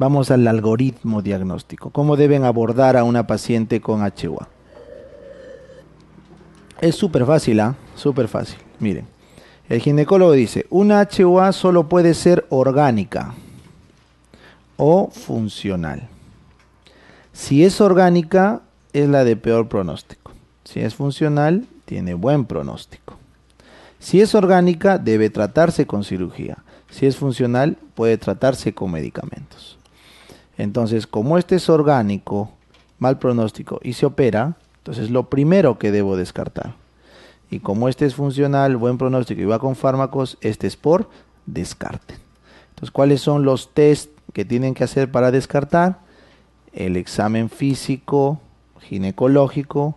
Vamos al algoritmo diagnóstico. ¿Cómo deben abordar a una paciente con HUA? Es súper fácil, ¿ah? Súper fácil. Miren, el ginecólogo dice, una HUA solo puede ser orgánica o funcional. Si es orgánica, es la de peor pronóstico. Si es funcional, tiene buen pronóstico. Si es orgánica, debe tratarse con cirugía. Si es funcional, puede tratarse con medicamentos. Entonces, como este es orgánico, mal pronóstico y se opera, entonces lo primero que debo descartar. Y como este es funcional, buen pronóstico y va con fármacos, este es por descarte. Entonces, ¿cuáles son los test que tienen que hacer para descartar? El examen físico, ginecológico,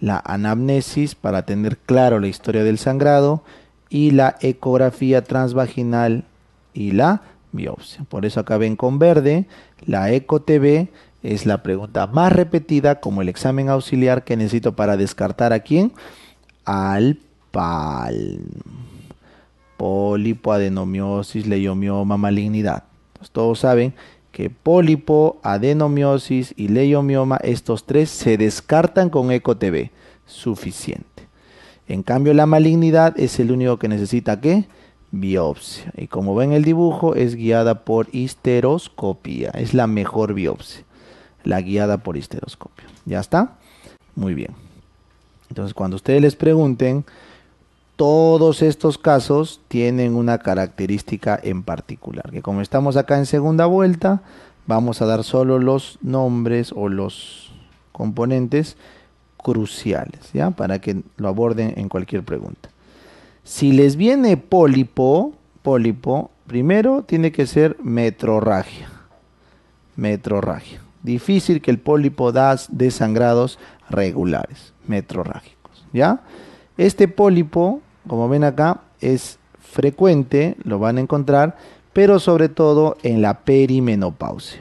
la anamnesis para tener claro la historia del sangrado y la ecografía transvaginal y la por eso acá ven con verde, la eco es la pregunta más repetida como el examen auxiliar que necesito para descartar a quién, al PAL. Pólipo, adenomiosis, leiomioma, malignidad. Pues todos saben que pólipo, adenomiosis y leiomioma, estos tres se descartan con eco Suficiente. En cambio, la malignidad es el único que necesita qué? biopsia. Y como ven el dibujo, es guiada por histeroscopia, Es la mejor biopsia. La guiada por histeroscopia. ¿Ya está? Muy bien. Entonces, cuando ustedes les pregunten, todos estos casos tienen una característica en particular. Que como estamos acá en segunda vuelta, vamos a dar solo los nombres o los componentes cruciales, ¿ya? Para que lo aborden en cualquier pregunta. Si les viene pólipo, pólipo, primero tiene que ser metrorragia. Metrorragia. Difícil que el pólipo da desangrados regulares, metrorrágicos. ¿Ya? Este pólipo, como ven acá, es frecuente, lo van a encontrar, pero sobre todo en la perimenopausia.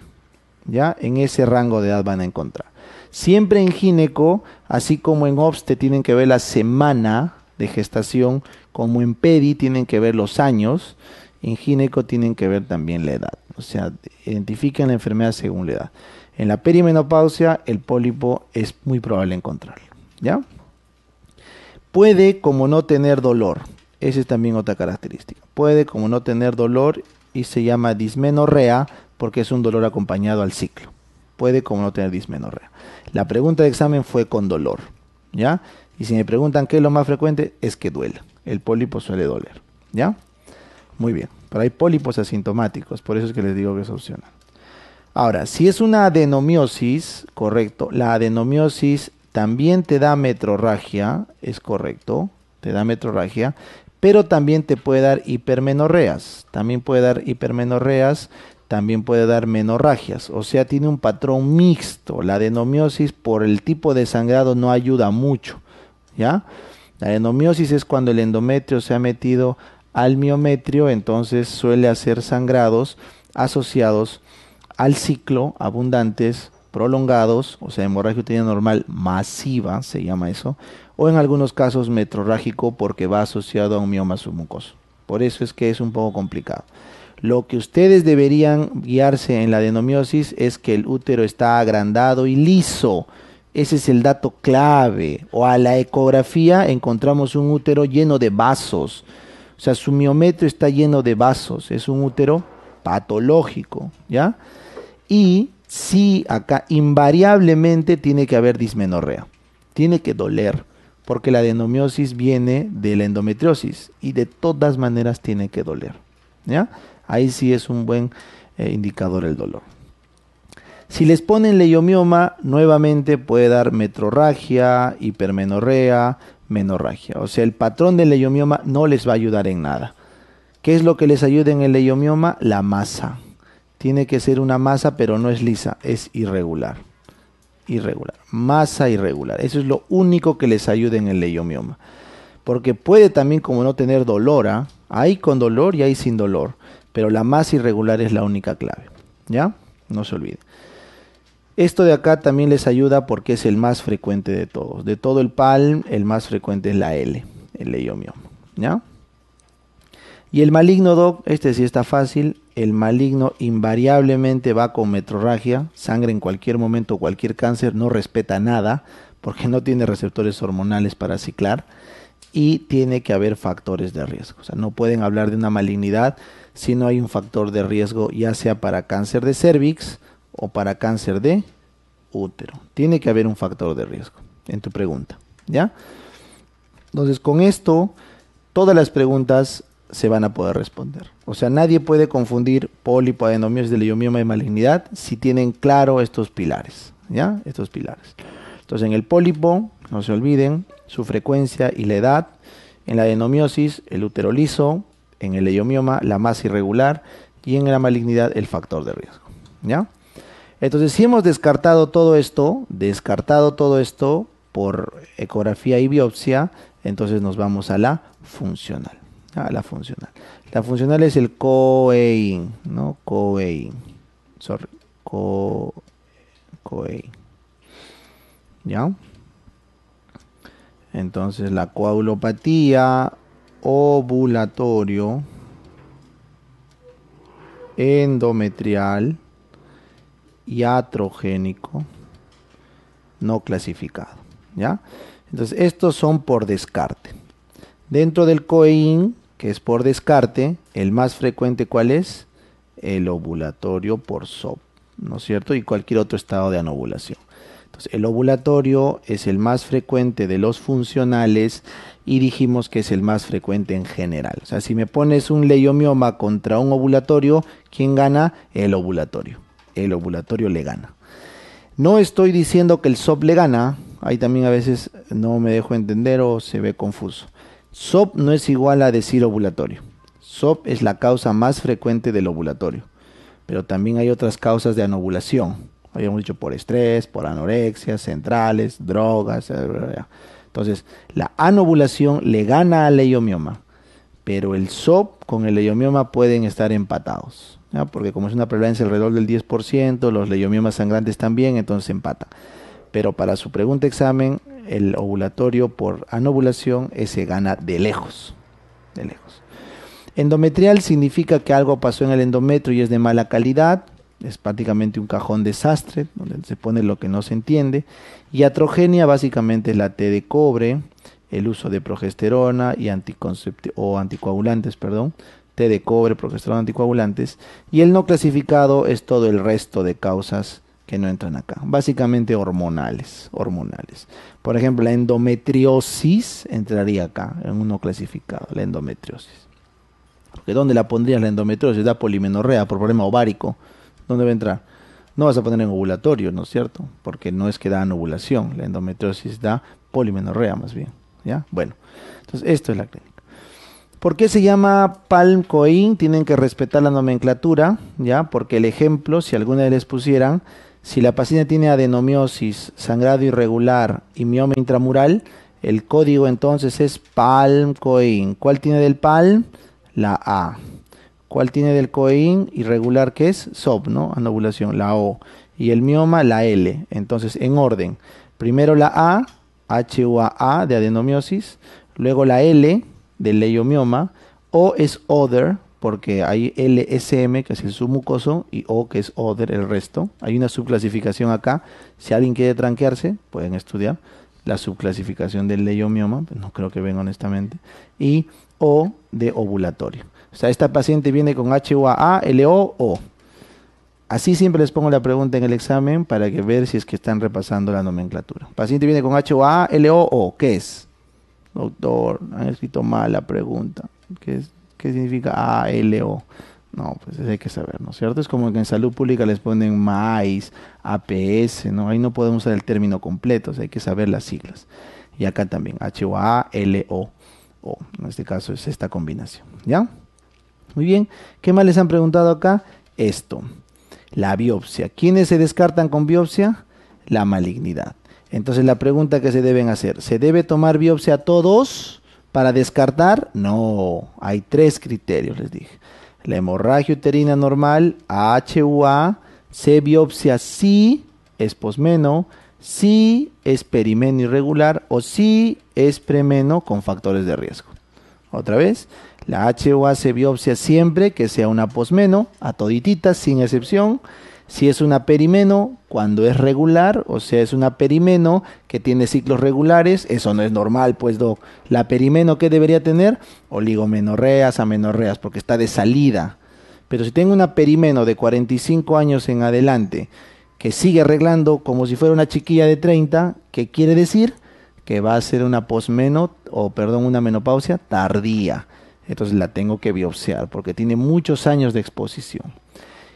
¿Ya? En ese rango de edad van a encontrar. Siempre en gineco, así como en obste, tienen que ver la semana de gestación como en pedi tienen que ver los años, en gineco tienen que ver también la edad. O sea, identifican la enfermedad según la edad. En la perimenopausia, el pólipo es muy probable encontrarlo. ¿Ya? Puede como no tener dolor. Esa es también otra característica. Puede como no tener dolor y se llama dismenorrea porque es un dolor acompañado al ciclo. Puede como no tener dismenorrea. La pregunta de examen fue con dolor. ¿Ya? Y si me preguntan qué es lo más frecuente, es que duela el pólipo suele doler. ¿Ya? Muy bien. Pero hay pólipos asintomáticos, por eso es que les digo que es opcional. Ahora, si es una adenomiosis, correcto, la adenomiosis también te da metrorragia, es correcto, te da metrorragia, pero también te puede dar hipermenorreas, también puede dar hipermenorreas, también puede dar menorragias, o sea, tiene un patrón mixto. La adenomiosis por el tipo de sangrado no ayuda mucho, ¿ya? La adenomiosis es cuando el endometrio se ha metido al miometrio, entonces suele hacer sangrados asociados al ciclo, abundantes, prolongados, o sea, hemorragia uterina normal masiva, se llama eso, o en algunos casos metrorrágico porque va asociado a un mioma submucoso. Por eso es que es un poco complicado. Lo que ustedes deberían guiarse en la adenomiosis es que el útero está agrandado y liso. Ese es el dato clave. O a la ecografía encontramos un útero lleno de vasos. O sea, su miometrio está lleno de vasos. Es un útero patológico, ¿ya? Y sí, acá invariablemente tiene que haber dismenorrea. Tiene que doler, porque la adenomiosis viene de la endometriosis y de todas maneras tiene que doler, ¿ya? Ahí sí es un buen eh, indicador el dolor. Si les ponen leiomioma, nuevamente puede dar metrorragia, hipermenorrea, menorragia. O sea, el patrón del leiomioma no les va a ayudar en nada. ¿Qué es lo que les ayuda en el leiomioma? La masa. Tiene que ser una masa, pero no es lisa, es irregular. Irregular. Masa irregular. Eso es lo único que les ayuda en el leiomioma. Porque puede también, como no tener dolor, ¿ah? hay con dolor y hay sin dolor. Pero la masa irregular es la única clave. ¿Ya? No se olviden. Esto de acá también les ayuda porque es el más frecuente de todos. De todo el palm, el más frecuente es la L, el leiomio, ¿Ya? Y el maligno doc, este sí está fácil, el maligno invariablemente va con metrorragia, sangre en cualquier momento, cualquier cáncer, no respeta nada porque no tiene receptores hormonales para ciclar y tiene que haber factores de riesgo. O sea, no pueden hablar de una malignidad si no hay un factor de riesgo, ya sea para cáncer de cervix, o para cáncer de útero. Tiene que haber un factor de riesgo en tu pregunta, ¿ya? Entonces, con esto, todas las preguntas se van a poder responder. O sea, nadie puede confundir pólipo, adenomiosis del y malignidad si tienen claro estos pilares, ¿ya? Estos pilares. Entonces, en el pólipo, no se olviden, su frecuencia y la edad. En la adenomiosis, el útero liso. En el leiomioma, la masa irregular. Y en la malignidad, el factor de riesgo, ¿ya? Entonces, si hemos descartado todo esto, descartado todo esto por ecografía y biopsia, entonces nos vamos a la funcional. A la funcional. La funcional es el COEIN, ¿no? COEIN. Sorry. Co COEIN. ¿Ya? Entonces, la coagulopatía ovulatorio endometrial y atrogénico no clasificado. ¿ya? Entonces, estos son por descarte. Dentro del COEIN, que es por descarte, el más frecuente cuál es? El ovulatorio por SOP, ¿no es cierto? Y cualquier otro estado de anovulación. Entonces, el ovulatorio es el más frecuente de los funcionales y dijimos que es el más frecuente en general. O sea, si me pones un leiomioma contra un ovulatorio, ¿quién gana? El ovulatorio el ovulatorio le gana. No estoy diciendo que el SOP le gana, ahí también a veces no me dejo entender o se ve confuso. SOP no es igual a decir ovulatorio. SOP es la causa más frecuente del ovulatorio, pero también hay otras causas de anovulación. Habíamos dicho por estrés, por anorexia, centrales, drogas. Entonces, la anovulación le gana al leiomioma, pero el SOP con el leiomioma pueden estar empatados porque como es una prevalencia alrededor del 10%, los leiomiomas sangrantes también, entonces empata. Pero para su pregunta examen, el ovulatorio por anovulación, se gana de lejos. De lejos. Endometrial significa que algo pasó en el endometrio y es de mala calidad, es prácticamente un cajón desastre, donde se pone lo que no se entiende. Y atrogenia básicamente es la T de cobre, el uso de progesterona y o anticoagulantes, perdón, T de cobre, progesterona, anticoagulantes, y el no clasificado es todo el resto de causas que no entran acá, básicamente hormonales, hormonales. Por ejemplo, la endometriosis entraría acá, en un no clasificado, la endometriosis. Porque ¿dónde la pondrías la endometriosis? Da polimenorrea por problema ovárico. ¿Dónde va a entrar? No vas a poner en ovulatorio, ¿no es cierto? Porque no es que da anovulación. la endometriosis da polimenorrea más bien, ¿ya? Bueno, entonces esto es la clínica. ¿Por qué se llama Palm Coin? Tienen que respetar la nomenclatura, ¿ya? Porque el ejemplo, si alguna de les pusieran, si la paciente tiene adenomiosis, sangrado irregular y mioma intramural, el código entonces es Palm Coin. ¿Cuál tiene del Palm? La A. ¿Cuál tiene del Coin irregular que es? SOP, ¿no? Anovulación, la O. Y el mioma, la L. Entonces, en orden. Primero la A, HUAA de adenomiosis, luego la L, del leiomioma, O es other, porque hay LSM, que es el submucoso, y O, que es other, el resto. Hay una subclasificación acá. Si alguien quiere tranquearse, pueden estudiar la subclasificación del leiomioma, pues no creo que venga honestamente, y O de ovulatorio. O sea, esta paciente viene con A, L, O. Así siempre les pongo la pregunta en el examen para que ver si es que están repasando la nomenclatura. Paciente viene con L, O, O, ¿qué es? doctor, han escrito mal la pregunta. ¿Qué, significa A-L-O? No, pues eso hay que saber, ¿no es cierto? Es como que en salud pública les ponen MAIS, APS, ¿no? Ahí no podemos usar el término completo, hay que saber las siglas. Y acá también, H-O-A-L-O. O, en este caso es esta combinación, ¿ya? Muy bien, ¿qué más les han preguntado acá? Esto, la biopsia. ¿Quiénes se descartan con biopsia? La malignidad. Entonces la pregunta que se deben hacer, ¿se debe tomar biopsia a todos para descartar? No, hay tres criterios, les dije. La hemorragia uterina normal, HUA se biopsia si es posmeno, si es perimeno irregular o si es premeno con factores de riesgo. Otra vez, la HUA se biopsia siempre que sea una posmeno, a sin excepción. Si es una perimeno, cuando es regular, o sea, es una perimeno que tiene ciclos regulares, eso no es normal, pues, Doc. La perimeno que debería tener oligomenorreas, amenorreas, porque está de salida. Pero si tengo una perimeno de 45 años en adelante, que sigue arreglando como si fuera una chiquilla de 30, ¿qué quiere decir? Que va a ser una posmeno, o perdón, una menopausia tardía. Entonces la tengo que biopsiar porque tiene muchos años de exposición.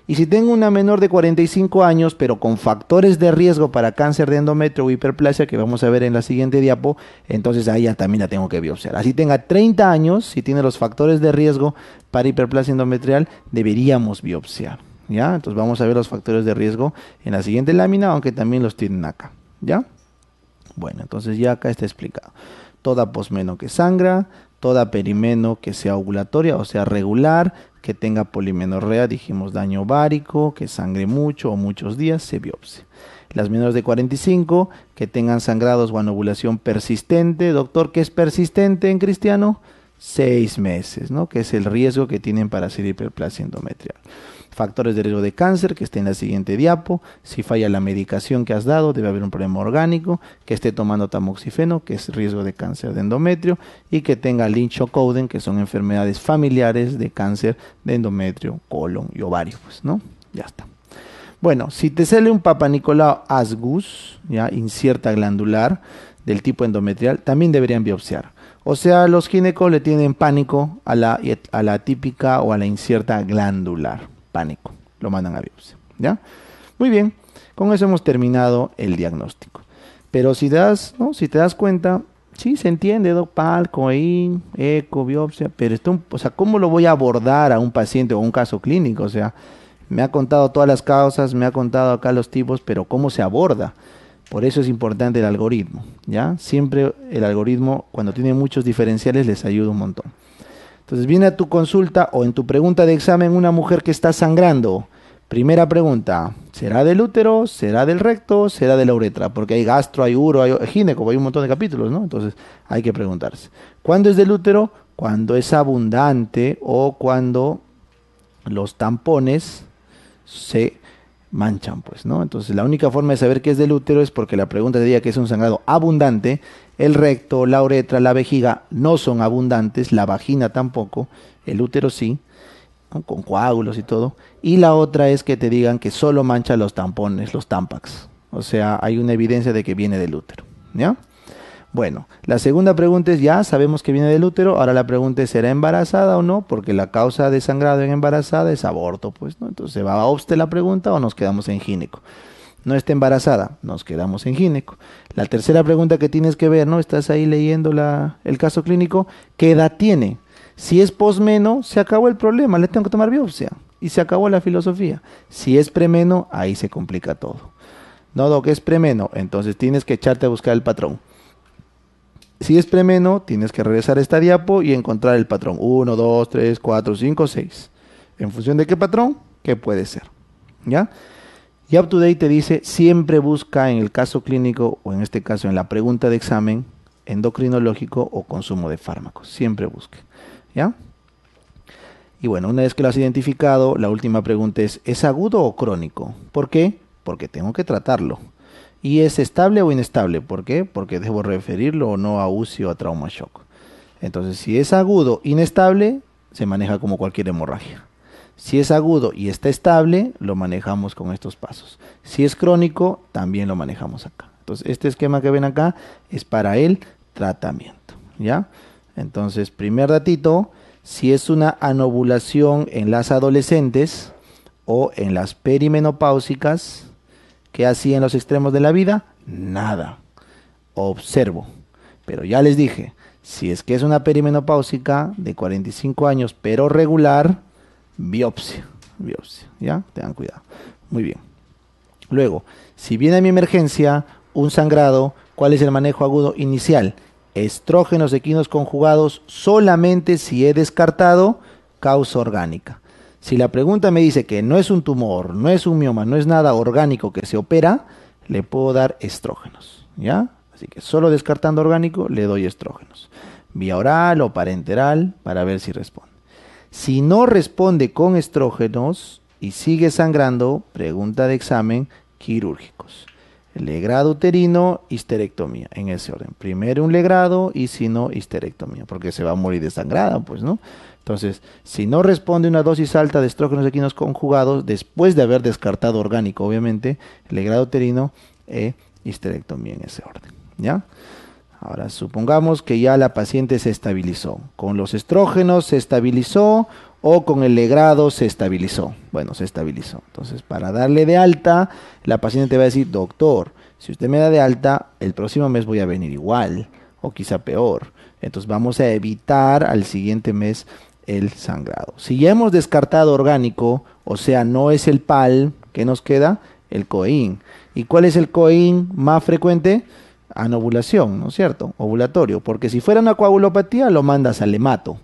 Y si tengo una menor de 45 años, pero con factores de riesgo para cáncer de endometrio o hiperplasia, que vamos a ver en la siguiente diapo, entonces ahí ya también la tengo que biopsiar. Así tenga 30 años, si tiene los factores de riesgo para hiperplasia endometrial, deberíamos biopsiar. ¿Ya? Entonces vamos a ver los factores de riesgo en la siguiente lámina, aunque también los tienen acá. ¿Ya? Bueno, entonces ya acá está explicado. Toda posmeno que sangra, toda perimeno que sea ovulatoria, o sea regular, que tenga polimenorrea, dijimos daño ovárico, que sangre mucho o muchos días, se biopsia. Las menores de 45 que tengan sangrados o anovulación persistente, doctor, ¿qué es persistente en cristiano? Seis meses, ¿no? Que es el riesgo que tienen para hacer hiperplasia endometrial factores de riesgo de cáncer, que esté en la siguiente diapo, si falla la medicación que has dado, debe haber un problema orgánico, que esté tomando tamoxifeno, que es riesgo de cáncer de endometrio, y que tenga o coden, que son enfermedades familiares de cáncer de endometrio, colon y ovario, pues, ¿no? Ya está. Bueno, si te sale un Papa Nicolau asgus, ya incierta glandular del tipo endometrial, también deberían biopsiar. O sea, los ginecos le tienen pánico a la, a la típica o a la incierta glandular pánico. Lo mandan a biopsia. ¿Ya? Muy bien, con eso hemos terminado el diagnóstico. Pero si, das, ¿no? si te das cuenta, sí, se entiende, doc, palco, eco, biopsia, pero esto, o sea, ¿cómo lo voy a abordar a un paciente o un caso clínico? O sea, me ha contado todas las causas, me ha contado acá los tipos, pero ¿cómo se aborda? Por eso es importante el algoritmo, ¿ya? Siempre el algoritmo, cuando tiene muchos diferenciales, les ayuda un montón. Entonces viene a tu consulta o en tu pregunta de examen una mujer que está sangrando. Primera pregunta, ¿será del útero? ¿Será del recto? ¿Será de la uretra? Porque hay gastro, hay uro, hay gineco, hay un montón de capítulos, ¿no? Entonces hay que preguntarse. ¿Cuándo es del útero? Cuando es abundante o cuando los tampones se manchan, pues, ¿no? Entonces la única forma de saber que es del útero es porque la pregunta diría que es un sangrado abundante el recto, la uretra, la vejiga no son abundantes, la vagina tampoco, el útero sí, con coágulos y todo. Y la otra es que te digan que solo mancha los tampones, los tampax. O sea, hay una evidencia de que viene del útero. ¿Ya? Bueno, la segunda pregunta es, ya sabemos que viene del útero, ahora la pregunta es, ¿será embarazada o no? Porque la causa de sangrado en embarazada es aborto, pues, ¿no? Entonces, ¿va a obste la pregunta o nos quedamos en gineco? no está embarazada, nos quedamos en gineco. La tercera pregunta que tienes que ver, ¿no? Estás ahí leyendo la, el caso clínico, ¿qué edad tiene? Si es posmeno, se acabó el problema, le tengo que tomar biopsia y se acabó la filosofía. Si es premeno, ahí se complica todo. No, que es premeno, entonces tienes que echarte a buscar el patrón. Si es premeno, tienes que regresar a esta diapo y encontrar el patrón. 1, 2, 3, 4, 5, 6. En función de qué patrón, qué puede ser. ¿Ya? Y up to date te dice, siempre busca en el caso clínico o en este caso en la pregunta de examen endocrinológico o consumo de fármacos. Siempre busque. ¿Ya? Y bueno, una vez que lo has identificado, la última pregunta es, ¿es agudo o crónico? ¿Por qué? Porque tengo que tratarlo. ¿Y es estable o inestable? ¿Por qué? Porque debo referirlo o no a UCI o a trauma shock. Entonces, si es agudo, inestable, se maneja como cualquier hemorragia. Si es agudo y está estable, lo manejamos con estos pasos. Si es crónico, también lo manejamos acá. Entonces, este esquema que ven acá es para el tratamiento, ¿ya? Entonces, primer datito, si es una anovulación en las adolescentes o en las perimenopáusicas, ¿qué hacía en los extremos de la vida? Nada. Observo. Pero ya les dije, si es que es una perimenopáusica de 45 años, pero regular, biopsia. Biopsia, ¿ya? Tengan cuidado. Muy bien. Luego, si viene mi emergencia, un sangrado, ¿cuál es el manejo agudo inicial? Estrógenos equinos conjugados solamente si he descartado causa orgánica. Si la pregunta me dice que no es un tumor, no es un mioma, no es nada orgánico que se opera, le puedo dar estrógenos, ¿ya? Así que solo descartando orgánico le doy estrógenos. Vía oral o parenteral para ver si responde. Si no responde con estrógenos y sigue sangrando, pregunta de examen quirúrgicos. Legrado uterino, histerectomía, en ese orden. Primero un legrado y si no, histerectomía, porque se va a morir de sangrada, pues, ¿no? Entonces, si no responde una dosis alta de estrógenos equinos conjugados, después de haber descartado orgánico, obviamente, legrado uterino, e histerectomía en ese orden, ¿ya? Ahora supongamos que ya la paciente se estabilizó. Con los estrógenos se estabilizó o con el legrado se estabilizó. Bueno, se estabilizó. Entonces, para darle de alta, la paciente va a decir, doctor, si usted me da de alta, el próximo mes voy a venir igual o quizá peor. Entonces vamos a evitar al siguiente mes el sangrado. Si ya hemos descartado orgánico, o sea, no es el PAL, que nos queda? El COIN. ¿Y cuál es el COIN más frecuente? anovulación, ¿no es cierto? Ovulatorio, porque si fuera una coagulopatía lo mandas al hemato.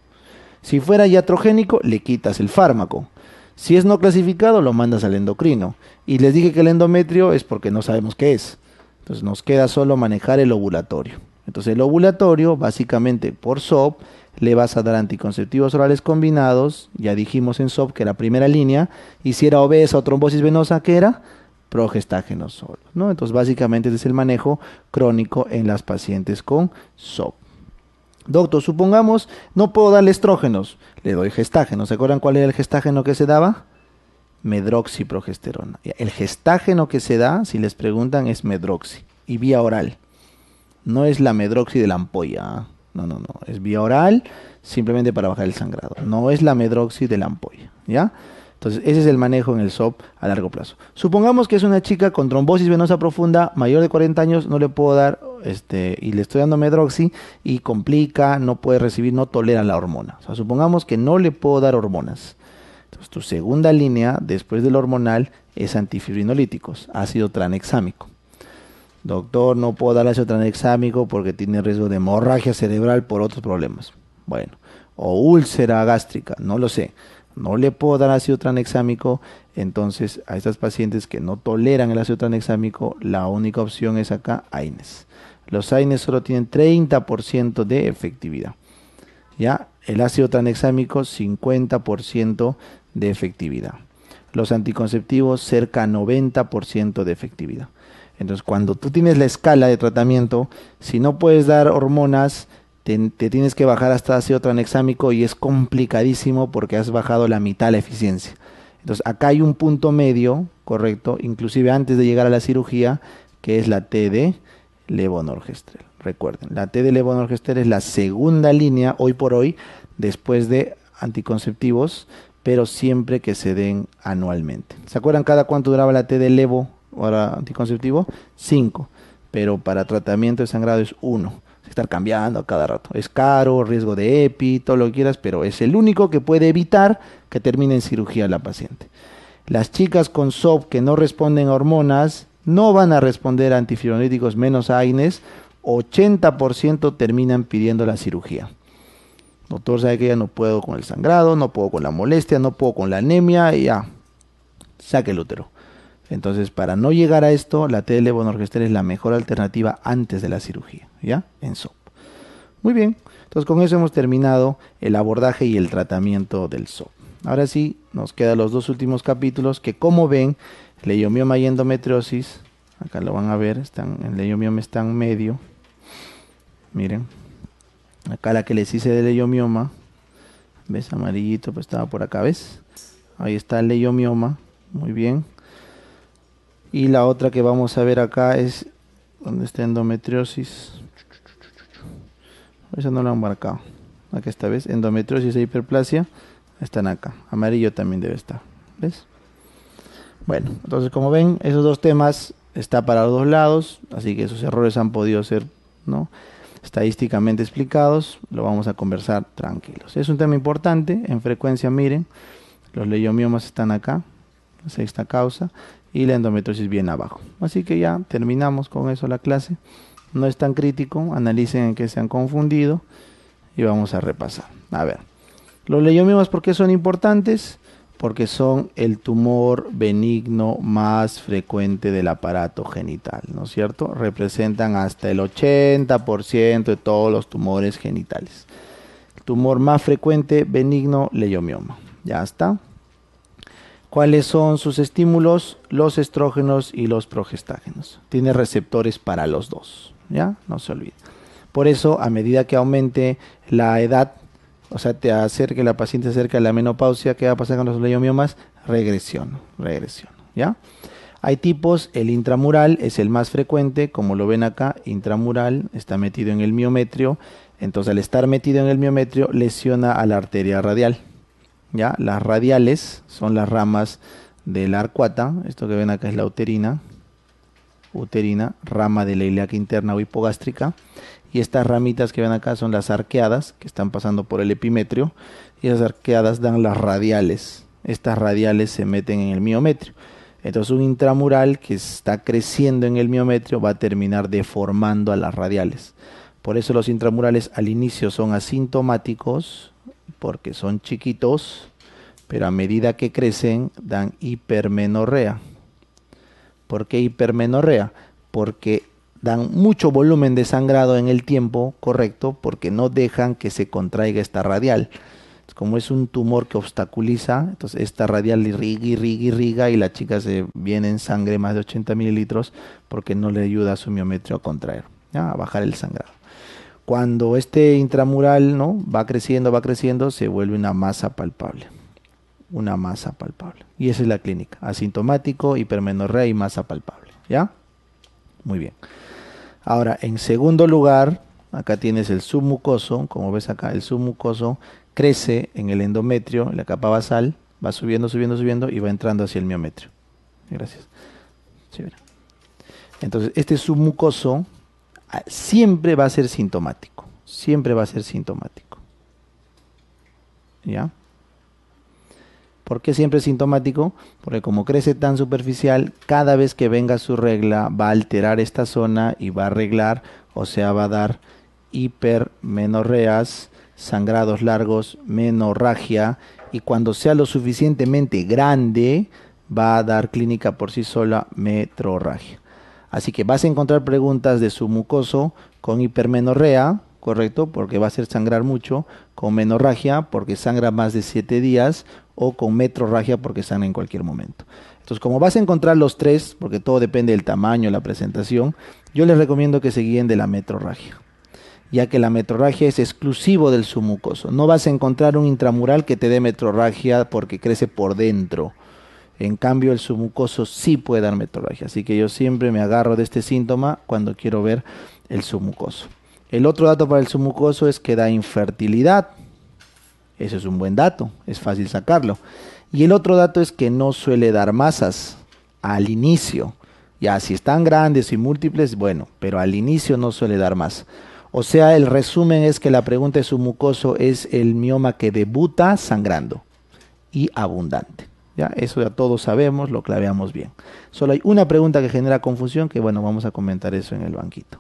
Si fuera iatrogénico le quitas el fármaco. Si es no clasificado lo mandas al endocrino. Y les dije que el endometrio es porque no sabemos qué es. Entonces nos queda solo manejar el ovulatorio. Entonces el ovulatorio, básicamente por SOP, le vas a dar anticonceptivos orales combinados, ya dijimos en SOP que la primera línea, y si era obesa o trombosis venosa, ¿qué era? progestágenos solo, ¿no? Entonces, básicamente es el manejo crónico en las pacientes con SOP. Doctor, supongamos no puedo darle estrógenos, le doy gestágeno. ¿Se acuerdan cuál era el gestágeno que se daba? Medroxiprogesterona. El gestágeno que se da, si les preguntan, es medroxi y vía oral. No es la medroxi de la ampolla. ¿ah? No, no, no. Es vía oral simplemente para bajar el sangrado. No es la medroxi de la ampolla. ¿Ya? Entonces, ese es el manejo en el SOP a largo plazo. Supongamos que es una chica con trombosis venosa profunda, mayor de 40 años, no le puedo dar, este, y le estoy dando medroxi y complica, no puede recibir, no tolera la hormona. O sea, supongamos que no le puedo dar hormonas. Entonces, tu segunda línea, después del hormonal, es antifibrinolíticos, ácido tranexámico. Doctor, no puedo dar ácido tranexámico porque tiene riesgo de hemorragia cerebral por otros problemas. Bueno, o úlcera gástrica, no lo sé no le puedo dar ácido tranexámico, entonces a estas pacientes que no toleran el ácido tranexámico, la única opción es acá AINES. Los AINES solo tienen 30% de efectividad. ¿ya? El ácido tranexámico 50% de efectividad. Los anticonceptivos cerca 90% de efectividad. Entonces, cuando tú tienes la escala de tratamiento, si no puedes dar hormonas, te, tienes que bajar hasta otro anexámico y es complicadísimo porque has bajado la mitad la eficiencia. Entonces, acá hay un punto medio, correcto, inclusive antes de llegar a la cirugía, que es la T de levonorgestrel. Recuerden, la T de levonorgestrel es la segunda línea hoy por hoy después de anticonceptivos, pero siempre que se den anualmente. ¿Se acuerdan cada cuánto duraba la T de levo ahora anticonceptivo? 5, pero para tratamiento de sangrado es 1 estar cambiando a cada rato. Es caro, riesgo de EPI, todo lo que quieras, pero es el único que puede evitar que termine en cirugía la paciente. Las chicas con SOP que no responden a hormonas no van a responder a antifibrinolíticos menos AINES, 80% terminan pidiendo la cirugía. doctor sabe que ya no puedo con el sangrado, no puedo con la molestia, no puedo con la anemia, y ya, saque el útero. Entonces, para no llegar a esto, la tele Bonorgester es la mejor alternativa antes de la cirugía, ¿ya? En SOP. Muy bien, entonces con eso hemos terminado el abordaje y el tratamiento del SOP. Ahora sí, nos quedan los dos últimos capítulos que como ven, leiomioma y endometriosis, acá lo van a ver, están, el está en medio, miren, acá la que les hice de leiomioma, ves amarillito, pues estaba por acá, ves, ahí está el leiomioma, muy bien, y la otra que vamos a ver acá es donde está endometriosis. Esa no la han marcado. Aquí esta vez Endometriosis e hiperplasia están acá. Amarillo también debe estar. ¿Ves? Bueno, entonces como ven, esos dos temas está para los dos lados, así que esos errores han podido ser, ¿no? estadísticamente explicados, lo vamos a conversar tranquilos. Es un tema importante, en frecuencia miren, los leyomiomas están acá, la sexta causa, y la endometriosis bien abajo. Así que ya terminamos con eso la clase. No es tan crítico, analicen en qué se han confundido y vamos a repasar. A ver, los leyomiomas, ¿por qué son importantes? Porque son el tumor benigno más frecuente del aparato genital, ¿no es cierto? Representan hasta el 80% de todos los tumores genitales. Tumor más frecuente, benigno, leyomioma. Ya está cuáles son sus estímulos, los estrógenos y los progestágenos. Tiene receptores para los dos, ¿ya? No se olvide. Por eso, a medida que aumente la edad, o sea, te acerque la paciente acerca de la menopausia, ¿qué va a pasar con los leiomiomas? Regresión, regresión, ¿ya? Hay tipos, el intramural es el más frecuente, como lo ven acá, intramural está metido en el miometrio, entonces al estar metido en el miometrio lesiona a la arteria radial. Las radiales son las ramas de la arcuata, esto que ven acá es la uterina, uterina, rama de la ilíaca interna o hipogástrica, y estas ramitas que ven acá son las arqueadas que están pasando por el epimetrio, y esas arqueadas dan las radiales, estas radiales se meten en el miometrio. Entonces un intramural que está creciendo en el miometrio va a terminar deformando a las radiales. Por eso los intramurales al inicio son asintomáticos, porque son chiquitos, pero a medida que crecen dan hipermenorrea. ¿Por qué hipermenorrea? Porque dan mucho volumen de sangrado en el tiempo correcto porque no dejan que se contraiga esta radial. Como es un tumor que obstaculiza, entonces esta radial irriga, irriga, irriga y la chica se viene en sangre más de 80 mililitros porque no le ayuda a su miometrio a contraer, a bajar el sangrado. Cuando este intramural ¿no? va creciendo, va creciendo, se vuelve una masa palpable. Una masa palpable. Y esa es la clínica. Asintomático, hipermenorrea y masa palpable. ¿Ya? Muy bien. Ahora, en segundo lugar, acá tienes el submucoso. Como ves acá, el submucoso crece en el endometrio, en la capa basal. Va subiendo, subiendo, subiendo y va entrando hacia el miometrio. Gracias. Entonces, este submucoso Ah, siempre va a ser sintomático, siempre va a ser sintomático. ¿Ya? ¿Por qué siempre es sintomático? Porque como crece tan superficial, cada vez que venga su regla va a alterar esta zona y va a arreglar, o sea, va a dar hipermenorreas, sangrados largos, menorragia, y cuando sea lo suficientemente grande, va a dar clínica por sí sola metrorragia. Así que vas a encontrar preguntas de su mucoso con hipermenorrea, correcto, porque va a ser sangrar mucho, con menorragia, porque sangra más de 7 días, o con metrorragia, porque sangra en cualquier momento. Entonces, como vas a encontrar los tres, porque todo depende del tamaño, la presentación, yo les recomiendo que se guíen de la metrorragia, ya que la metrorragia es exclusivo del submucoso. No vas a encontrar un intramural que te dé metrorragia porque crece por dentro en cambio, el submucoso sí puede dar metrorragia. Así que yo siempre me agarro de este síntoma cuando quiero ver el submucoso. El otro dato para el submucoso es que da infertilidad. Ese es un buen dato, es fácil sacarlo. Y el otro dato es que no suele dar masas al inicio. Ya si están grandes y múltiples, bueno, pero al inicio no suele dar más. O sea, el resumen es que la pregunta de submucoso es el mioma que debuta sangrando y abundante. Eso ya todos sabemos, lo claveamos bien. Solo hay una pregunta que genera confusión, que bueno, vamos a comentar eso en el banquito.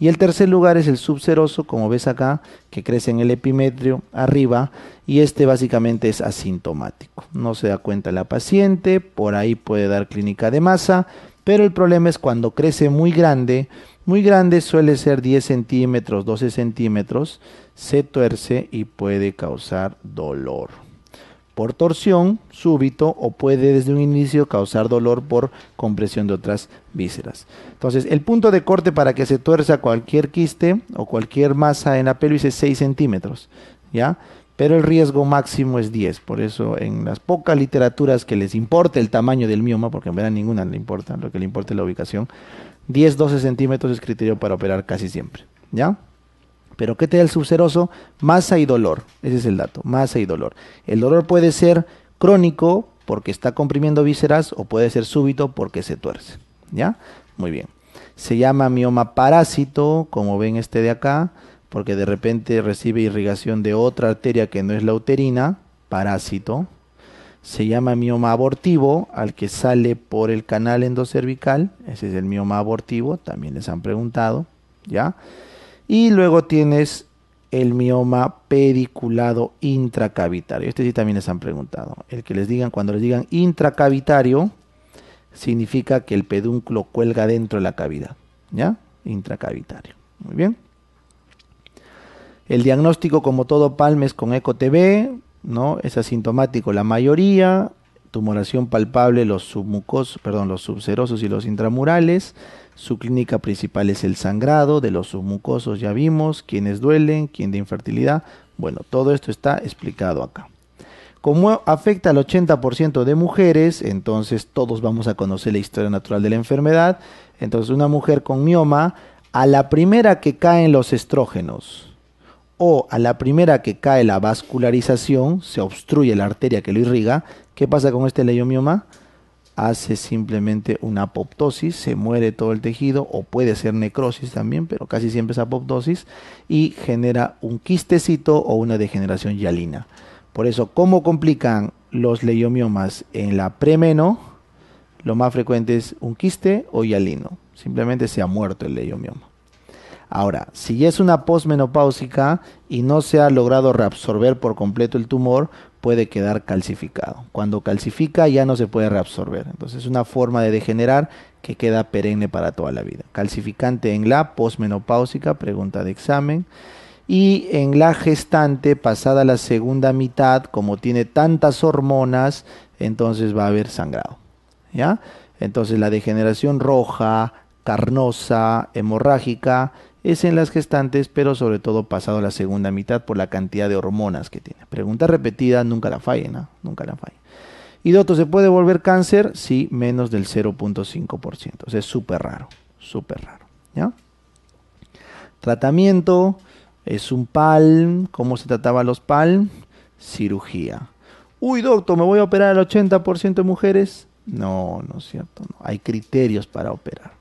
Y el tercer lugar es el subseroso, como ves acá, que crece en el epimetrio arriba, y este básicamente es asintomático. No se da cuenta la paciente, por ahí puede dar clínica de masa, pero el problema es cuando crece muy grande, muy grande suele ser 10 centímetros, 12 centímetros, se tuerce y puede causar dolor por torsión súbito o puede desde un inicio causar dolor por compresión de otras vísceras. Entonces, el punto de corte para que se tuerza cualquier quiste o cualquier masa en la pelvis es 6 centímetros, ¿ya? Pero el riesgo máximo es 10, por eso en las pocas literaturas que les importa el tamaño del mioma, porque en verdad ninguna le importa, lo que le importa es la ubicación, 10-12 centímetros es criterio para operar casi siempre, ¿ya? Pero ¿qué te da el subseroso? Masa y dolor. Ese es el dato, masa y dolor. El dolor puede ser crónico porque está comprimiendo vísceras o puede ser súbito porque se tuerce. ¿Ya? Muy bien. Se llama mioma parásito, como ven este de acá, porque de repente recibe irrigación de otra arteria que no es la uterina, parásito. Se llama mioma abortivo, al que sale por el canal endocervical, ese es el mioma abortivo, también les han preguntado, ¿ya? Y luego tienes el mioma pediculado intracavitario. Este sí también les han preguntado. El que les digan, cuando les digan intracavitario, significa que el pedúnculo cuelga dentro de la cavidad. ¿Ya? Intracavitario. Muy bien. El diagnóstico, como todo palmes con eco ¿no? Es asintomático la mayoría. Tumoración palpable, los submucosos, perdón, los subserosos y los intramurales su clínica principal es el sangrado de los submucosos, ya vimos, quienes duelen, quién de infertilidad. Bueno, todo esto está explicado acá. Como afecta al 80% de mujeres, entonces todos vamos a conocer la historia natural de la enfermedad. Entonces, una mujer con mioma, a la primera que caen los estrógenos o a la primera que cae la vascularización, se obstruye la arteria que lo irriga, ¿qué pasa con este leiomioma? hace simplemente una apoptosis, se muere todo el tejido o puede ser necrosis también, pero casi siempre es apoptosis y genera un quistecito o una degeneración hialina. Por eso, ¿cómo complican los leiomiomas en la premeno? Lo más frecuente es un quiste o hialino. Simplemente se ha muerto el leiomioma. Ahora, si es una posmenopáusica y no se ha logrado reabsorber por completo el tumor, puede quedar calcificado. Cuando calcifica ya no se puede reabsorber. Entonces es una forma de degenerar que queda perenne para toda la vida. Calcificante en la posmenopáusica, pregunta de examen. Y en la gestante, pasada la segunda mitad, como tiene tantas hormonas, entonces va a haber sangrado. ¿Ya? Entonces la degeneración roja, carnosa, hemorrágica, es en las gestantes, pero sobre todo pasado la segunda mitad por la cantidad de hormonas que tiene. Pregunta repetida, nunca la fallen, ¿no? nunca la fallen. Y doctor, ¿se puede volver cáncer? Sí, menos del 0.5%. O sea, es súper raro, súper raro. ¿ya? Tratamiento es un PALM. ¿Cómo se trataba los PALM? Cirugía. Uy, doctor, ¿me voy a operar al 80% de mujeres? No, no es cierto. No. Hay criterios para operar.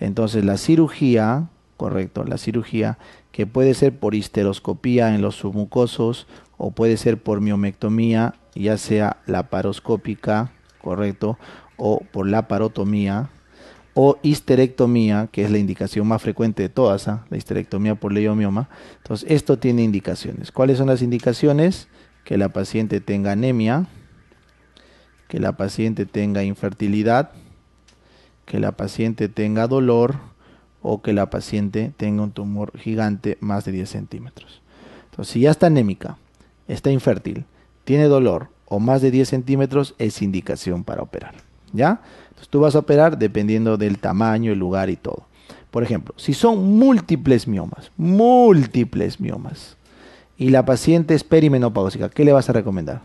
Entonces, la cirugía correcto, la cirugía, que puede ser por histeroscopía en los submucosos o puede ser por miomectomía, ya sea laparoscópica, correcto, o por laparotomía, o histerectomía, que es la indicación más frecuente de todas, ¿ah? la histerectomía por leiomioma. Entonces, esto tiene indicaciones. ¿Cuáles son las indicaciones? Que la paciente tenga anemia, que la paciente tenga infertilidad, que la paciente tenga dolor, o que la paciente tenga un tumor gigante más de 10 centímetros. Entonces, si ya está anémica, está infértil, tiene dolor o más de 10 centímetros, es indicación para operar. ¿Ya? Entonces tú vas a operar dependiendo del tamaño, el lugar y todo. Por ejemplo, si son múltiples miomas, múltiples miomas, y la paciente es perimenopáusica, ¿qué le vas a recomendar?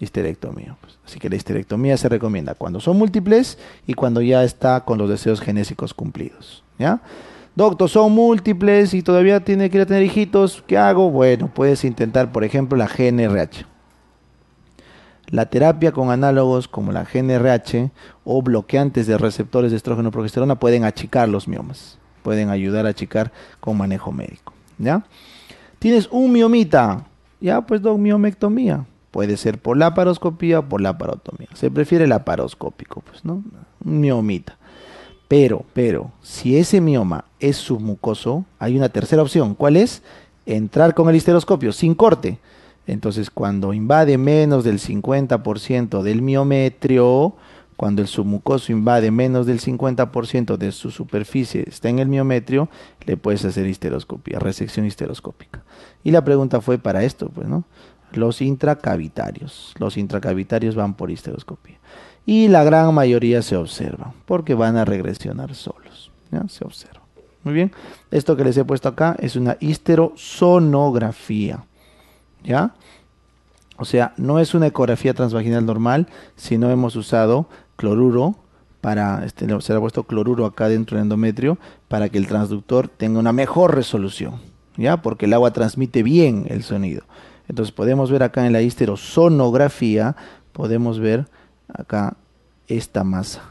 histerectomía. Pues. así que la histerectomía se recomienda cuando son múltiples y cuando ya está con los deseos genéticos cumplidos. ¿Ya? Doctor, son múltiples y todavía tiene que ir a tener hijitos. ¿Qué hago? Bueno, puedes intentar, por ejemplo, la GNRH. La terapia con análogos como la GNRH o bloqueantes de receptores de estrógeno progesterona pueden achicar los miomas, pueden ayudar a achicar con manejo médico. ¿Ya? Tienes un miomita, ya pues do miomectomía. Puede ser por laparoscopía o por laparotomía. Se prefiere el laparoscópico, pues, ¿no? Miomita. Pero, pero, si ese mioma es submucoso, hay una tercera opción. ¿Cuál es? Entrar con el histeroscopio sin corte. Entonces, cuando invade menos del 50% del miometrio, cuando el submucoso invade menos del 50% de su superficie está en el miometrio, le puedes hacer histeroscopia, resección histeroscópica. Y la pregunta fue para esto, pues, ¿no? los intracavitarios. Los intracavitarios van por histeroscopía. Y la gran mayoría se observan, porque van a regresionar solos. ¿ya? Se observa Muy bien. Esto que les he puesto acá es una histerosonografía. ¿Ya? O sea, no es una ecografía transvaginal normal, sino hemos usado cloruro para, este, se ha puesto cloruro acá dentro del endometrio para que el transductor tenga una mejor resolución, ¿ya? Porque el agua transmite bien el sonido. Entonces podemos ver acá en la histerosonografía, podemos ver acá esta masa.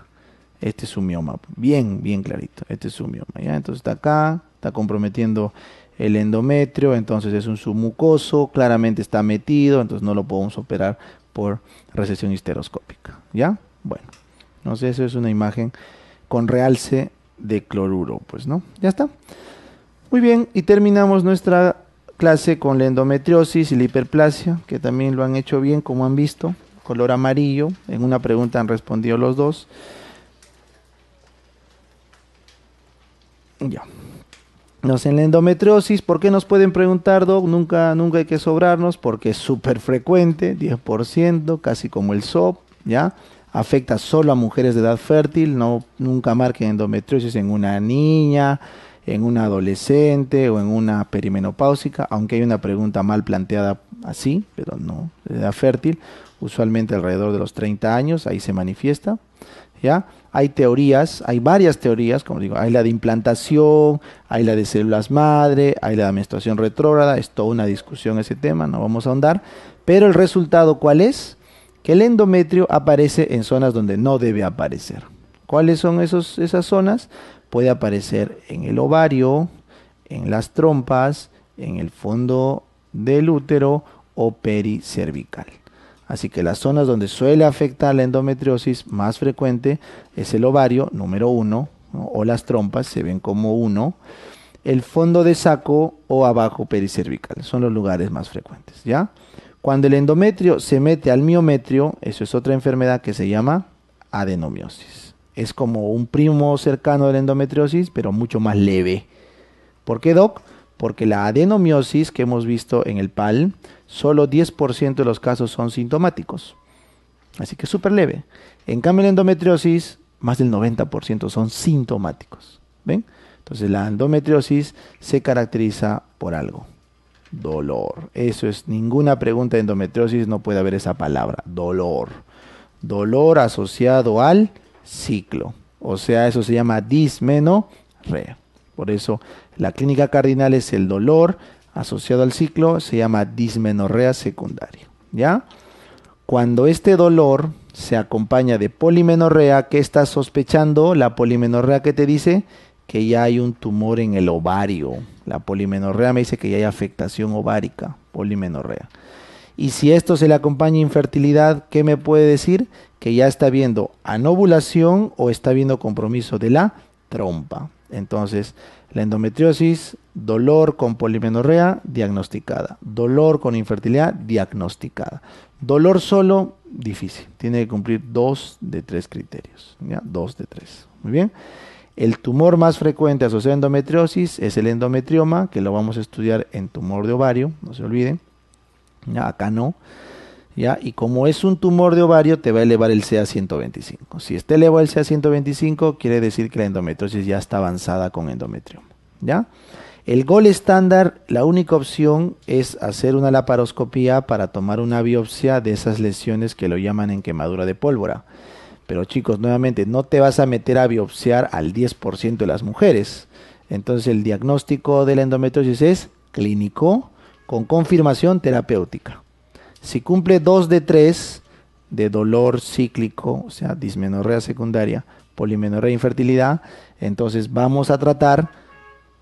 Este es un mioma, bien, bien clarito. Este es un mioma, ¿ya? Entonces está acá, está comprometiendo el endometrio, entonces es un submucoso, claramente está metido, entonces no lo podemos operar por recesión histeroscópica, ¿ya? Bueno, entonces eso es una imagen con realce de cloruro, pues, ¿no? Ya está. Muy bien, y terminamos nuestra clase con la endometriosis y la hiperplasia, que también lo han hecho bien, como han visto, color amarillo. En una pregunta han respondido los dos. Ya. Nos en la endometriosis, ¿por qué nos pueden preguntar, Doc? Nunca, nunca hay que sobrarnos porque es súper frecuente, 10%, casi como el SOP, ¿ya? Afecta solo a mujeres de edad fértil, no, nunca marquen endometriosis en una niña, en una adolescente o en una perimenopáusica, aunque hay una pregunta mal planteada así, pero no, de edad fértil, usualmente alrededor de los 30 años, ahí se manifiesta. ¿Ya? Hay teorías, hay varias teorías, como digo, hay la de implantación, hay la de células madre, hay la de menstruación retrógrada, es toda una discusión ese tema, no vamos a ahondar, pero el resultado ¿cuál es? Que el endometrio aparece en zonas donde no debe aparecer. ¿Cuáles son esos, esas zonas? puede aparecer en el ovario, en las trompas, en el fondo del útero o pericervical. Así que las zonas donde suele afectar la endometriosis más frecuente es el ovario número uno, o las trompas, se ven como uno. el fondo de saco o abajo pericervical, son los lugares más frecuentes, ¿ya? Cuando el endometrio se mete al miometrio, eso es otra enfermedad que se llama adenomiosis. Es como un primo cercano de la endometriosis, pero mucho más leve. ¿Por qué, Doc? Porque la adenomiosis que hemos visto en el PAL, solo 10% de los casos son sintomáticos. Así que súper leve. En cambio, la endometriosis, más del 90% son sintomáticos. ¿Ven? Entonces, la endometriosis se caracteriza por algo. Dolor. Eso es ninguna pregunta de endometriosis, no puede haber esa palabra. Dolor. Dolor asociado al ciclo. O sea, eso se llama dismenorrea. Por eso la clínica cardinal es el dolor asociado al ciclo, se llama dismenorrea secundaria. ¿Ya? Cuando este dolor se acompaña de polimenorrea, ¿qué estás sospechando? La polimenorrea que te dice que ya hay un tumor en el ovario. La polimenorrea me dice que ya hay afectación ovárica, polimenorrea. Y si esto se le acompaña infertilidad, ¿qué me puede decir? que ya está viendo anovulación o está viendo compromiso de la trompa. Entonces, la endometriosis, dolor con polimenorrea, diagnosticada. Dolor con infertilidad, diagnosticada. Dolor solo, difícil. Tiene que cumplir dos de tres criterios. Dos de tres. Muy bien. El tumor más frecuente asociado a endometriosis es el endometrioma, que lo vamos a estudiar en tumor de ovario, no se olviden. Acá no. Y como es un tumor de ovario, te va a elevar el CA125. Si este eleva el CA125, quiere decir que la endometriosis ya está avanzada con endometrio. ¿ya? El gol estándar, la única opción es hacer una laparoscopía para tomar una biopsia de esas lesiones que lo llaman en quemadura de pólvora. Pero chicos, nuevamente, no te vas a meter a biopsiar al 10% de las mujeres. Entonces el diagnóstico de la endometriosis es clínico con confirmación terapéutica. Si cumple 2 de 3 de dolor cíclico, o sea, dismenorrea secundaria, polimenorrea e infertilidad, entonces vamos a tratar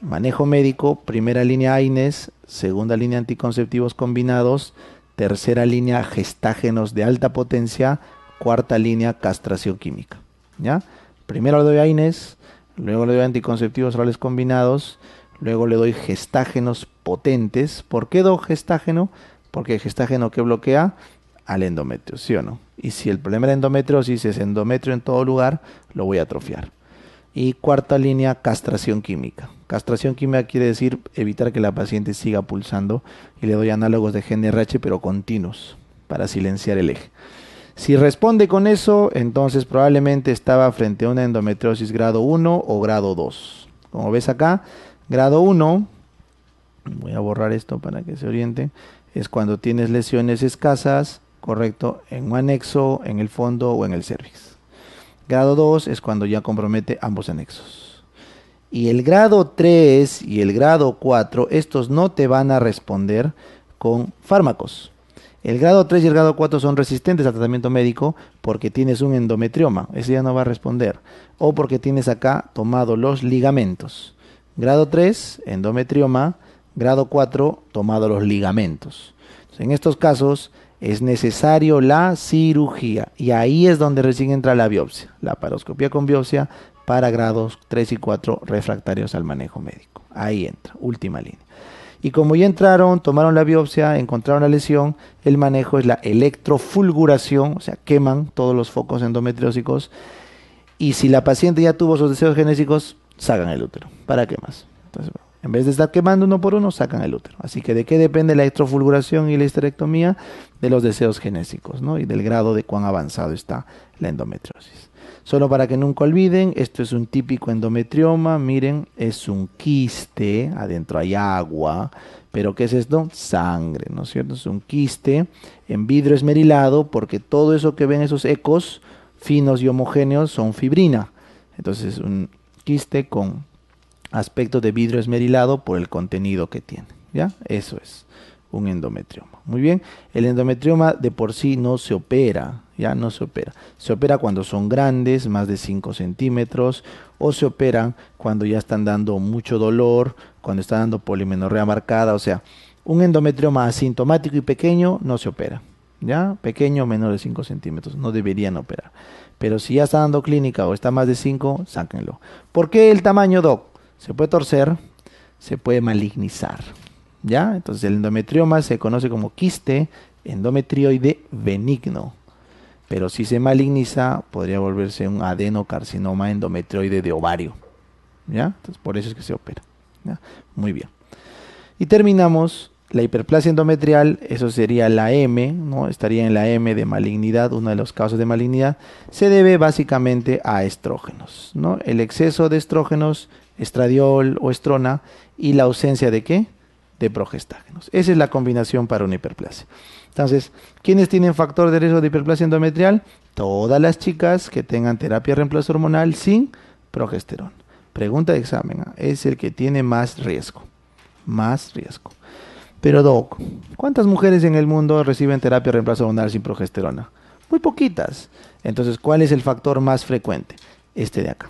manejo médico, primera línea AINES, segunda línea anticonceptivos combinados, tercera línea gestágenos de alta potencia, cuarta línea castración química. ¿ya? Primero le doy AINES, luego le doy anticonceptivos orales combinados, luego le doy gestágenos potentes. ¿Por qué doy gestágeno? porque el gestágeno que bloquea al endometrio, ¿sí o no? Y si el problema es endometriosis es endometrio en todo lugar, lo voy a atrofiar. Y cuarta línea, castración química. Castración química quiere decir evitar que la paciente siga pulsando y le doy análogos de GNRH pero continuos para silenciar el eje. Si responde con eso, entonces probablemente estaba frente a una endometriosis grado 1 o grado 2. Como ves acá, grado 1, voy a borrar esto para que se oriente, es cuando tienes lesiones escasas, correcto, en un anexo, en el fondo o en el cervix. Grado 2 es cuando ya compromete ambos anexos. Y el grado 3 y el grado 4, estos no te van a responder con fármacos. El grado 3 y el grado 4 son resistentes al tratamiento médico porque tienes un endometrioma, ese ya no va a responder. O porque tienes acá tomado los ligamentos. Grado 3, endometrioma Grado 4, tomado los ligamentos. en estos casos es necesario la cirugía y ahí es donde recién entra la biopsia, la paroscopía con biopsia para grados 3 y 4 refractarios al manejo médico. Ahí entra, última línea. Y como ya entraron, tomaron la biopsia, encontraron la lesión, el manejo es la electrofulguración, o sea, queman todos los focos endometriósicos. Y si la paciente ya tuvo sus deseos genéticos, sacan el útero. ¿Para qué más? Entonces, en vez de estar quemando uno por uno, sacan el útero. Así que de qué depende la electrofulguración y la histerectomía de los deseos genésicos, ¿no? Y del grado de cuán avanzado está la endometriosis. Solo para que nunca olviden, esto es un típico endometrioma, miren, es un quiste, adentro hay agua, pero ¿qué es esto? Sangre, ¿no es cierto? Es un quiste en vidrio esmerilado porque todo eso que ven esos ecos finos y homogéneos son fibrina. Entonces, es un quiste con aspecto de vidrio esmerilado por el contenido que tiene. ¿Ya? Eso es un endometrioma. Muy bien, el endometrioma de por sí no se opera, ya no se opera. Se opera cuando son grandes, más de 5 centímetros, o se operan cuando ya están dando mucho dolor, cuando están dando polimenorrea marcada, o sea, un endometrioma asintomático y pequeño no se opera. ¿Ya? Pequeño, menor de 5 centímetros, no deberían operar. Pero si ya está dando clínica o está más de 5, sáquenlo. ¿Por qué el tamaño, Doc? se puede torcer, se puede malignizar. ¿Ya? Entonces el endometrioma se conoce como quiste endometrioide benigno. Pero si se maligniza, podría volverse un adenocarcinoma endometrioide de ovario. ¿Ya? Entonces por eso es que se opera. Muy bien. Y terminamos la hiperplasia endometrial, eso sería la M, ¿no? Estaría en la M de malignidad, uno de los casos de malignidad, se debe básicamente a estrógenos, ¿no? El exceso de estrógenos estradiol o estrona, y la ausencia de qué? De progestágenos. Esa es la combinación para una hiperplasia. Entonces, ¿quiénes tienen factor de riesgo de hiperplasia endometrial? Todas las chicas que tengan terapia de reemplazo hormonal sin progesterona. Pregunta de examen, ¿ah? es el que tiene más riesgo. Más riesgo. Pero Doc, ¿cuántas mujeres en el mundo reciben terapia de reemplazo hormonal sin progesterona? Muy poquitas. Entonces, ¿cuál es el factor más frecuente? Este de acá.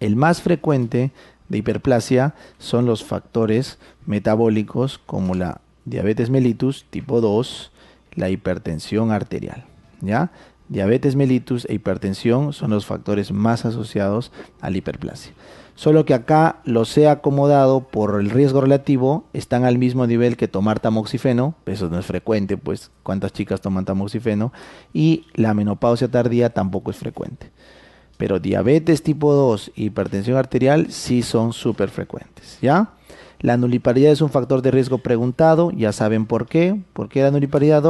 El más frecuente de hiperplasia son los factores metabólicos como la diabetes mellitus tipo 2, la hipertensión arterial. ¿ya? Diabetes mellitus e hipertensión son los factores más asociados a la hiperplasia. Solo que acá los he acomodado por el riesgo relativo, están al mismo nivel que tomar tamoxifeno, eso no es frecuente, pues cuántas chicas toman tamoxifeno, y la menopausia tardía tampoco es frecuente. Pero diabetes tipo 2 y hipertensión arterial sí son súper frecuentes, ¿ya? La nuliparidad es un factor de riesgo preguntado, ya saben por qué. ¿Por qué la nuliparidad?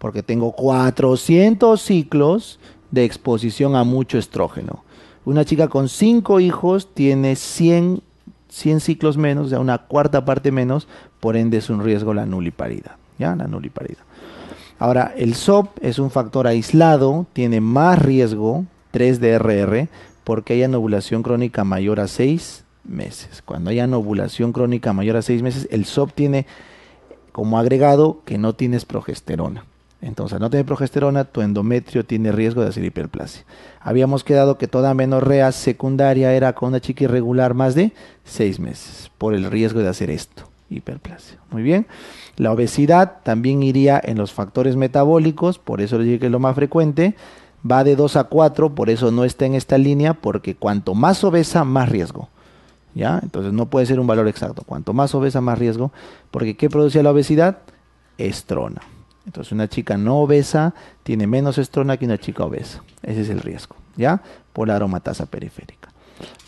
Porque tengo 400 ciclos de exposición a mucho estrógeno. Una chica con 5 hijos tiene 100, 100 ciclos menos, o una cuarta parte menos, por ende es un riesgo la nuliparidad, ¿ya? La nuliparidad. Ahora, el SOP es un factor aislado, tiene más riesgo, 3DRR porque hay anovulación crónica mayor a 6 meses. Cuando hay anovulación crónica mayor a 6 meses, el SOP tiene como agregado que no tienes progesterona. Entonces, no tener progesterona, tu endometrio tiene riesgo de hacer hiperplasia. Habíamos quedado que toda menorrea secundaria era con una chica irregular más de 6 meses por el riesgo de hacer esto, hiperplasia. Muy bien. La obesidad también iría en los factores metabólicos, por eso les dije que es lo más frecuente va de 2 a 4, por eso no está en esta línea, porque cuanto más obesa, más riesgo. ¿Ya? Entonces no puede ser un valor exacto. Cuanto más obesa, más riesgo, porque ¿qué produce la obesidad? Estrona. Entonces una chica no obesa tiene menos estrona que una chica obesa. Ese es el riesgo, ¿ya? Por la aromatasa periférica.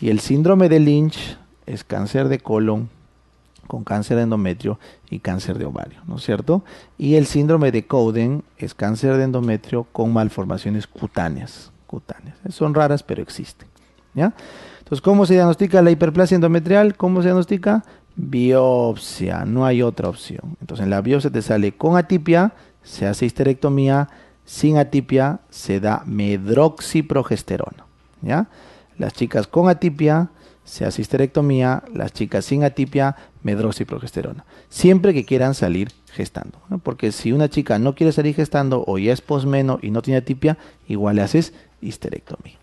Y el síndrome de Lynch es cáncer de colon, con cáncer de endometrio y cáncer de ovario, ¿no es cierto? Y el síndrome de Coden es cáncer de endometrio con malformaciones cutáneas. cutáneas. Son raras, pero existen. ¿ya? Entonces, ¿cómo se diagnostica la hiperplasia endometrial? ¿Cómo se diagnostica? Biopsia, no hay otra opción. Entonces, en la biopsia te sale con atipia, se hace histerectomía, sin atipia se da medroxiprogesterona. ¿ya? Las chicas con atipia se hace histerectomía, las chicas sin atipia, y progesterona. Siempre que quieran salir gestando. Porque si una chica no quiere salir gestando o ya es posmeno y no tiene atipia, igual le haces histerectomía.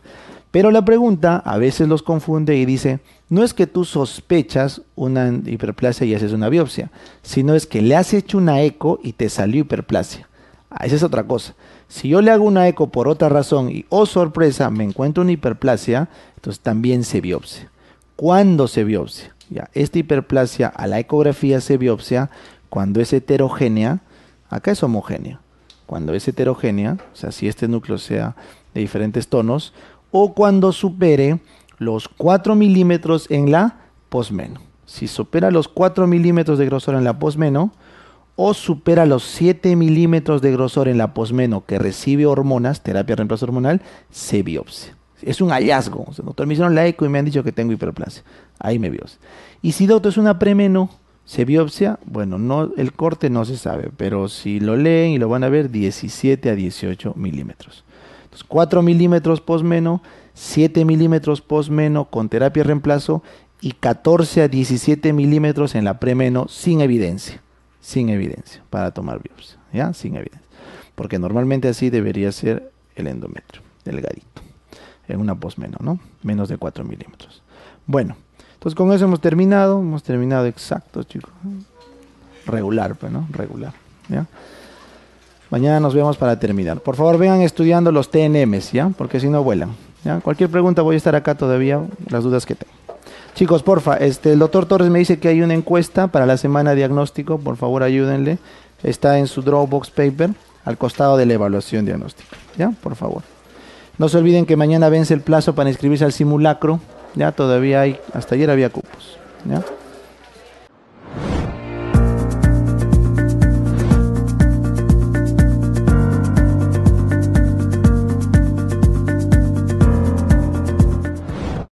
Pero la pregunta a veces los confunde y dice, no es que tú sospechas una hiperplasia y haces una biopsia, sino es que le has hecho una eco y te salió hiperplasia. Ah, esa es otra cosa. Si yo le hago una eco por otra razón y, oh sorpresa, me encuentro una hiperplasia, entonces también se biopsia. ¿Cuándo se biopsia? Ya, esta hiperplasia a la ecografía se biopsia cuando es heterogénea, acá es homogénea, cuando es heterogénea, o sea, si este núcleo sea de diferentes tonos, o cuando supere los 4 milímetros en la posmeno. Si supera los 4 milímetros de grosor en la posmeno, o supera los 7 milímetros de grosor en la posmeno que recibe hormonas, terapia de reemplazo hormonal, se biopsia. Es un hallazgo. me hicieron la eco y me han dicho que tengo hiperplasia. Ahí me biopsia. Y si doto es una premeno, se biopsia, bueno, no, el corte no se sabe, pero si lo leen y lo van a ver, 17 a 18 milímetros. Entonces, 4 milímetros posmeno, 7 milímetros posmeno con terapia reemplazo y 14 a 17 milímetros en la premeno sin evidencia, sin evidencia para tomar biopsia, ¿ya? Sin evidencia. Porque normalmente así debería ser el endometrio, delgadito en una pos menos, ¿no? Menos de 4 milímetros. Bueno, entonces con eso hemos terminado. Hemos terminado exacto, chicos. Regular, pues, ¿no? Regular. ¿ya? Mañana nos vemos para terminar. Por favor, vean estudiando los TNMs, ¿ya? Porque si no vuelan. Cualquier pregunta voy a estar acá todavía, las dudas que tengo. Chicos, porfa, este, el doctor Torres me dice que hay una encuesta para la semana de diagnóstico. Por favor, ayúdenle. Está en su Dropbox paper al costado de la evaluación diagnóstica. ¿Ya? Por favor. No se olviden que mañana vence el plazo para inscribirse al simulacro. Ya todavía hay, hasta ayer había cupos.